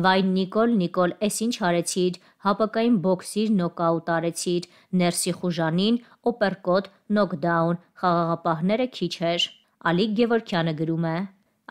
«Վայն Նիկոլ, Նիկոլ, էս ինչ արեցիր, ՀԱՊԿ-ին բոքսիր, նոկաուտ արեցիր, ներսի խուժանին՝ օպերկոտ, նոքդաուն, խաղաղապահները քիչ էր»։ Ալիկ Գևորգյանը գրում է.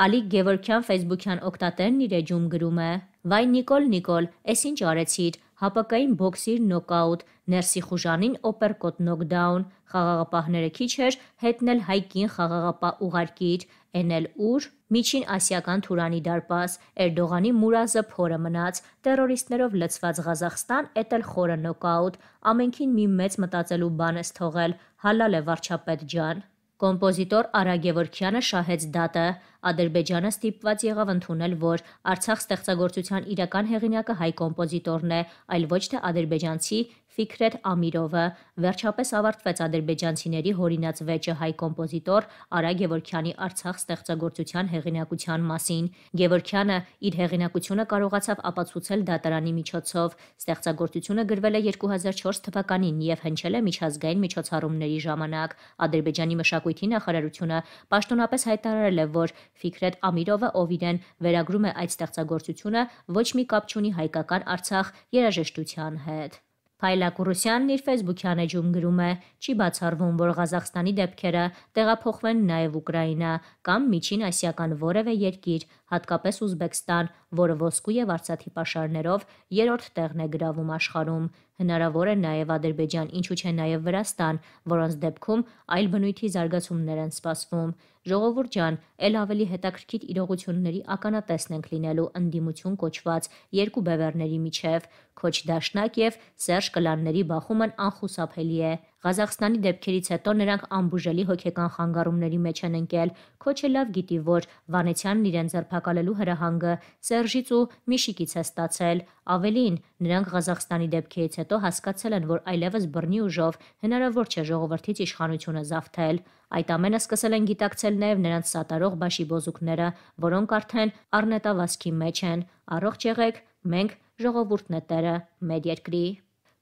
Ալիկ Գևորգյան ֆեյսբուքյան օգտատերն իր էջում գրում է. «Վայն Նիկոլ, Նիկոլ, էս ինչ արեցիր, ՀԱՊԿ-ին բոքսիր, նոկաուտ, ներսի խուժանին՝ օպերկոտ, նոքդաուն, խաղաղապահները քիչ էր, հետն էլ հայկին խաղաղապահ ուղարկիր, էն էլ՝ ուր»։ Միջին ասիական Թուրանի դարպաս, Էրդողանի Մուրազը փորը մնաց, terroristներով լցված Ղազախստան էտել խորը նոկաուտ, ամենքին մի մեծ մտածելու բան ես թողել, հալալ է վարչապետ ջան։ Կոմպոզիտոր Արա Գևորքյանը շահեց դատը։ Ադրբեջանը ստիպված եղավ ընդունել, որ Արցախ ստեղծագործության իրական հեղինակը հայ կոմպոզիտորն է, այլ ոչ թե ադրբեջանցի Ֆիքրետ Ամիրովը, վերջապես ավարտվեց ադրբեջանցիների հորինած վեճը հայ կոմպոզիտոր Արա Գևորքյանի Արցախ ստեղծագործության հեղինակության մասին։ Գևորքյանը իր հեղինակությունը կարողացավ ապացուցել դատարանի միջոցով։ Ստեղծագործությունը գրվել է 2004 թվականին եւ հնչել է միջազգային միջոցառումների ժամանակ։ Ադրբեջանի մշակույթի նախարարությունը պաշտոնապես հայտարարել է, որ Ֆիքրետ Ամիրովը, ով իրեն վերագրում է այդ ստեղծագործությունը, ոչ մի կապ չունի հայկական Արցախ երաժշտության հետ։ Փայլակուրուսյանն իր Facebook-յան էջում գրում է. «Չի բացառվում, որ Ղազախստանի դեպքերը տեղափոխվեն նաև Ուկրաինա կամ Միջին ասիական որևէ երկիր, հատկապես Ուզբեկստան, որը ոսկու և արծաթի պաշարներով երրորդ տեղն է գրավում աշխարհում»։ Հնարավոր է նաև Ադրբեջան, ինչու չէ նաև Վրաստան, որոնց դեպքում այլ բնույթի զարգացումներ են սպասվում։ Ժողովուրդ ջան, ել ավելի հետաքրքիր իրողությունների ականատեսն ենք լինելու ընդդիմություն կոչված երկու բևեռների միջև, Քոչ Դաշնակ եւ Սերժ Կլանների բախումն անխուսափելի է։ Ղազախստանի դեպքերից հետո նրանք անբուժելի հոգեկան խանգարումների մեջ են ընկել։ Քոչը լավ գիտի, որ Վանեցյանն իրեն ձերբակալելու հրահանգը Սերժից ու Միշիկից է ստացել։ Ավելին, նրանք Ղազախստանի դեպքերից հետո հասկացել են, որ այլևս բռնի ուժով հնարավոր չէ ժողովրդից իշխանությունը զավթել։ Այդ ամենը սկսել են գիտակցել նաև նրանց սատարող բաշիբոզուկները, որոնք արդեն առնետավազքի մեջ են։ Առողջ եղեք, մենք ժողովուրդն է տերը մեր երկրի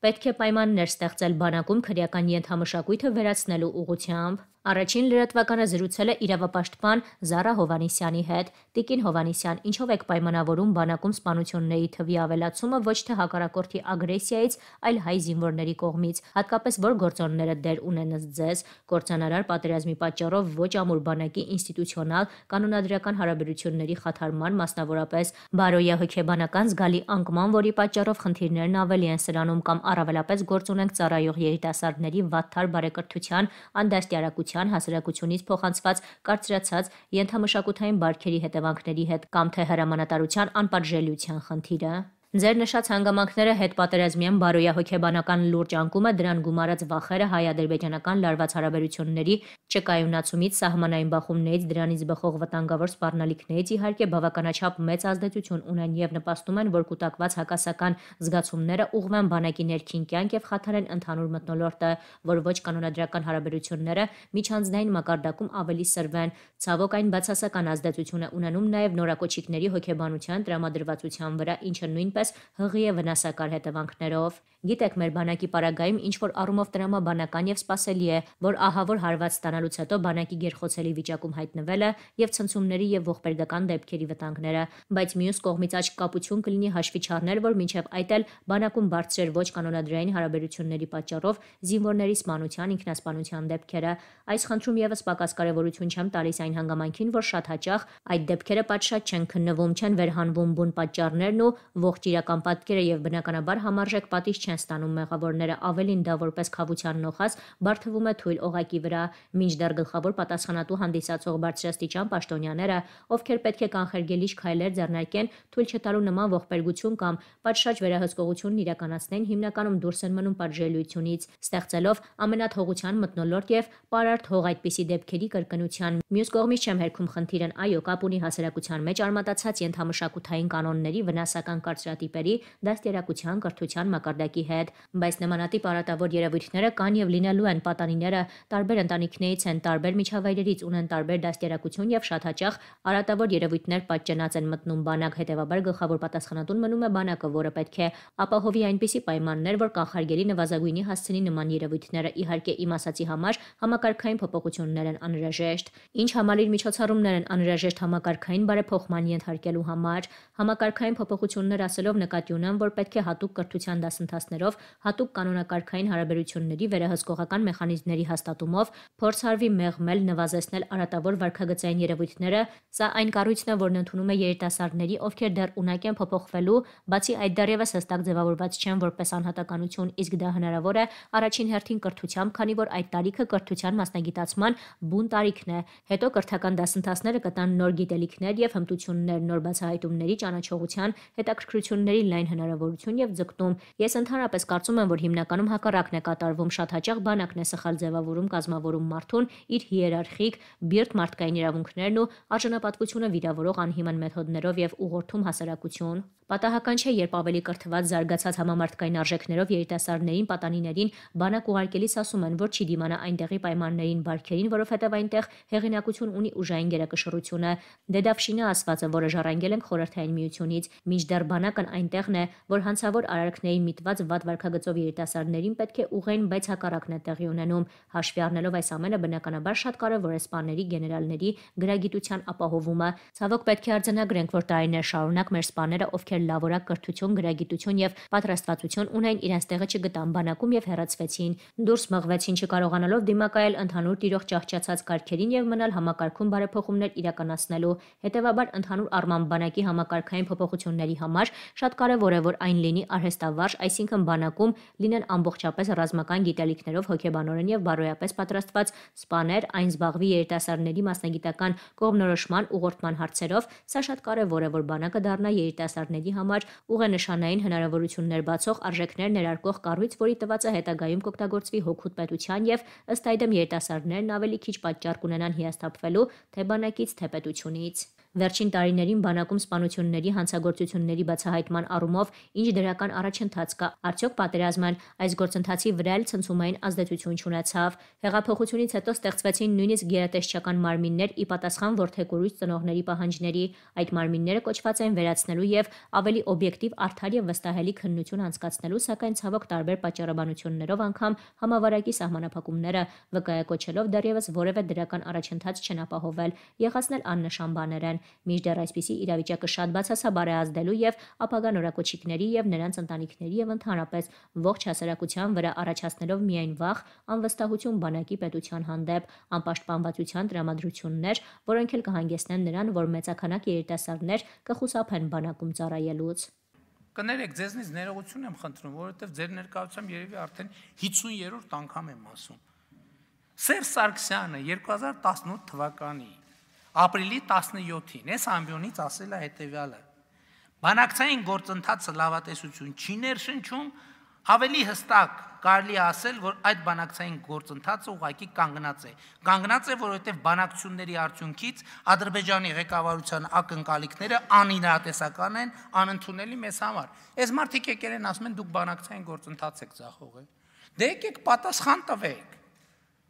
պետք է պայմաններ ստեղծել բանակում քրեական ենթամշակույթը վերացնելու ուղղությամբ, Առաջին լրատվականը զրուցել է իրավապաշտպան Զարա Հովանիսյանի հետ։ Տիկին Հովանիսյան, ինչով եք պայմանավորում բանակում սպանությունների թվի ավելացումը ոչ թե հակառակորդի ագրեսիայից, այլ հայ զինվորների կողմից, հատկապես որ գործոնները դեր ունեն ձեզ գործանարար պատերազմի պատճառով ոչ ամուր բանակի ինստիտուցիոնալ կանոնադրական հարաբերությունների խաթարման, մասնավորապես բարոյա հոգեբանական զգալի անկման, որի պատճառով խնդիրներն ավելի են սրանում կամ առավելապես գործ ունենք ծառայող երիտասարդների վատթար բարեկրթության, անդաստիարակության Հանրապետության հասարակությունից փոխանցված կարծրացած ենթամշակութային բարքերի հետևանքների հետ կամ թե հրամանատարության անպարժելիության խնդիրը Ձեր նշած հանգամանքները հետպատերազմյան բարոյահոգեբանական լուրջ անկումը դրան գումարած վախերը հայ-ադրբեջանական լարված հարաբերությունների չկայունացումից, սահմանային բախումներից, դրանից բխող վտանգավոր սպառնալիքներից իհարկե բավականաչափ մեծ ազդեցություն ունեն եւ նպաստում են, որ կൂട്ടակված հակասական զգացումները ուղղվեն բանակի ներքին կյանք եւ խաթարեն ընդհանուր մտնոլորտը, որ ոչ կանոնադրական հարաբերությունները միջանձնային մակարդակում ավելի սրվեն։ Ցավոք այն բացասական ազդեցություն է ունենում նաեւ նորակոչիկների հոգեբանության տրամադրվածության վրա, ինչը նույնպես նույնպես հղի է վնասակար հետևանքներով։ Գիտեք, մեր բանակի պարագայում ինչ որ առումով տրամաբանական եւ սпасելի է, որ ահավոր հարված ստանալուց հետո բանակի գերխոցելի վիճակում հայտնվելը եւ ցնցումների եւ ողբերգական դեպքերի վտանգները, բայց մյուս կողմից աճ կապություն կլինի հաշվի չառնել, որ մինչեւ այդ էլ բանակում բարձր ոչ կանոնադրային հարաբերությունների պատճառով զինվորների սմանության ինքնասպանության դեպքերը։ Այս խնդրում եւս պակաս կարեւորություն չեմ տալիս այն հանգամանքին, որ շատ հաճախ այդ դեպքերը պատշաճ չեն քննվում, չեն վերհանվում բուն պատճառներն ու ողջ իրական պատկերը եւ բնականաբար համարժեք պատիժ չեն ստանում մեղավորները, ավելին դա որպես խավության նոխաց բարթվում է թույլ օղակի վրա, մինչդեռ գլխավոր պատասխանատու հանդիսացող բարձրաստիճան պաշտոնյաները, ովքեր պետք է կանխարգելիչ քայլեր ձեռնարկեն, թույլ չտալու նման ողբերգություն կամ պատշաճ վերահսկողությունն իրականացնեն, հիմնականում դուրս են մնում պատժելիությունից, ստեղծելով ամենաթողության մտնոլորտ եւ պարարտ հող այդպիսի դեպքերի կրկնության։ Մյուս կողմից չեմ հերքում խնդիրն, այո, կապ ունի հասարակության մեջ արմատացած ենթամշակութային կանոնների վնասական կարծրատ նմանատիպերի դաստիարակության կրթության մակարդակի հետ, բայց նմանատիպ արատավոր երևույթները կան եւ լինելու են պատանիները տարբեր ընտանիքներից են, տարբեր միջավայրերից ունեն տարբեր դաստիարակություն եւ շատ հաճախ արատավոր երևույթներ պատճենած են մտնում բանակ, հետեւաբար գլխավոր պատասխանատուն մնում է բանակը, որը պետք է ապահովի այնպիսի պայմաններ, որ կանխարգելի նվազագույնի հասցնի նման երևույթները։ Իհարկե, իմ ասացի համար համակարգային փոփոխություններ են անհրաժեշտ, ինչ համալիր միջոցառումներ են անհրաժեշտ համակարգային բարեփոխման ենթարկելու համար։ Համակարգային փոփոխություններ ասելով առումներով նկատի ունեմ, որ պետք է հատուկ կրթության դասընթացներով, հատուկ կանոնակարգային հարաբերությունների վերահսկողական մեխանիզմների հաստատումով փորձ արվի մեղմել, նվազեցնել արատավոր վարքագծային երևույթները, սա այն կառույցն է, որն ընդունում է երիտասարդների, ովքեր դեռ ունակ են փոփոխվելու, բացի այդ դեռևս հստակ ձևավորված չեն որպես անհատականություն, իսկ դա հնարավոր է առաջին հերթին կրթությամբ, քանի որ այդ տարիքը կրթության մասնագիտացման բուն տարիքն է։ Հետո կրթական դասընթացները կտան նոր գիտելիքներ եւ հմտություններ նոր բացահայտումների ճանաչողության հետաքրքրություն ընկերությունների լայն հնարավորություն եւ ձգտում։ Ես ընդհանրապես կարծում եմ, որ հիմնականում հակառակն է կատարվում շատ հաճախ բանակն է սխալ ձևավորում կազմավորում մարդուն իր հիերարխիկ բիրտ մարդկային իրավունքներն ու արժանապատվությունը վիրավորող անհիմն մեթոդներով եւ ուղղորդում հասարակություն Պատահական չէ, երբ ավելի կրթված զարգացած համամարտկային արժեքներով երիտասարդներին պատանիներին բանակ ուղարկելիս ասում են, որ չի դիմանա այնտեղի պայմաններին բարքերին, որովհետև այնտեղ հեղինակություն ունի ուժային գերակշռությունը։ Դեդավշինը ասվածը, որը ժառանգել են խորհրդային միությունից, միջդեռ բանակն այնտեղն է, որ հանցավոր արարքներին միտված վատ վարկագծով երիտասարդներին պետք է ուղեն, բայց հակառակն է տեղի ունենում։ Հաշվի առնելով այս ամենը բնականաբար շատ կարևոր է սպաների գեներալների գրագիտության ապահովումը։ Ցավոք պետք է արձանագրենք, որ տարիներ շարունակ մեր սպաները, ովքեր ուրիշները լավորակ կրթություն, գրագիտություն եւ պատրաստվածություն ունեն, իրենց տեղը չգտան բանակում եւ հեռացվեցին։ Դուրս մղվեցին չկարողանալով դիմակայել ընդհանուր տիրող ճահճացած կարգերին եւ մնալ համակարգում բարեփոխումներ իրականացնելու։ Հետևաբար ընդհանուր արմամբ բանակի համակարգային փոփոխությունների համար շատ կարեւոր է, որ այն լինի արհեստավարժ, այսինքն բանակում լինեն ամբողջապես ռազմական գիտելիքներով հոգեբանորեն եւ բարոյապես պատրաստված սպաներ, այն զբաղվի երիտասարդների մասնագիտական կողմնորոշման ուղղորդման հարցերով, սա շատ կարեւոր է, որ բանակը դառնա երիտասարդների արտադրանքի համար ուղենշանային հնարավորություններ բացող արժեքներ ներարկող կառույց, որի տվածը հետագայում կօգտագործվի հոգուտ պետության եւ ըստ այդմ երիտասարդներն ավելի քիչ պատճառ կունենան հիասթափվելու թե բանակից, թե պետությունից։ Վերջին տարիներին բանակում սպանությունների հանցագործությունների բացահայտման առումով ինչ դրական առաջընթաց կա։ Արդյոք պատերազմն այս գործընթացի վրա էլ ցնցումային ազդեցություն ունեցավ։ Հեղափոխությունից հետո ստեղծվեցին նույնիսկ գերատեսչական մարմիններ ի պատասխան ворթեկորույց ծնողների պահանջների։ Այդ մարմինները կոչված են վերացնելու եւ ավելի օբյեկտիվ, արդար եւ վստահելի քննություն անցկացնելու, սակայն ցավոք տարբեր պատճառաբանություններով անգամ համավարակի սահմանափակումները վկայակոչելով դեռևս որևէ դրական առաջընթաց չեն ապահովել։ Եղածն էլ աննշան բաներ են։ Սարգսյանն։ Միջդեռ այսպիսի իրավիճակը շատ բացասաբար է ազդելու եւ ապագա նորակոչիկների եւ նրանց ընտանիքների եւ ընդհանրապես ողջ հասարակության վրա առաջացնելով միայն վախ, անվստահություն բանակի պետության հանդեպ, անպաշտպանվածության տրամադրություններ, որոնք էլ կհանգեցնեն նրան, որ մեծականակ երիտասարդներ կխուսափեն բանակում ծառայելուց։ Կներեք, ձեզնից ներողություն եմ խնդրում, որովհետև ձեր ներկայությամբ երևի արդեն 50-րդ անգամ եմ ասում։ Սերժ Սարգսյանը 2018 թվականի ապրիլի 17-ին այս ամբիոնից ասել է հետևյալը. Բանակցային գործընթացը լավատեսություն չի ներշնչում, ավելի հստակ կարելի ասել, որ այդ բանակցային գործընթացը ուղղակի կանգնած է։ Կանգնած է, որովհետև բանակցությունների արդյունքից Ադրբեջանի ղեկավարության ակնկալիքները անիրատեսական են, անընդունելի մեզ համար։ Այս մարդիկ եկել են ասում են դուք բանակցային գործընթաց եք ձախողել։ Դե եկեք պատասխան տվեք։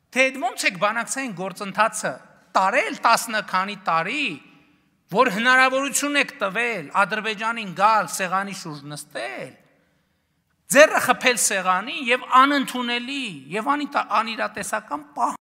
Թե ոնց եք բանակցային գործընթացը տարել 10 քանի տարի, որ հնարավորություն եք տվել Ադրբեջանին գալ, սեղանի շուրջ նստել, ձեռը խփել սեղանին եւ անընդունելի եւ անիրատեսական պահ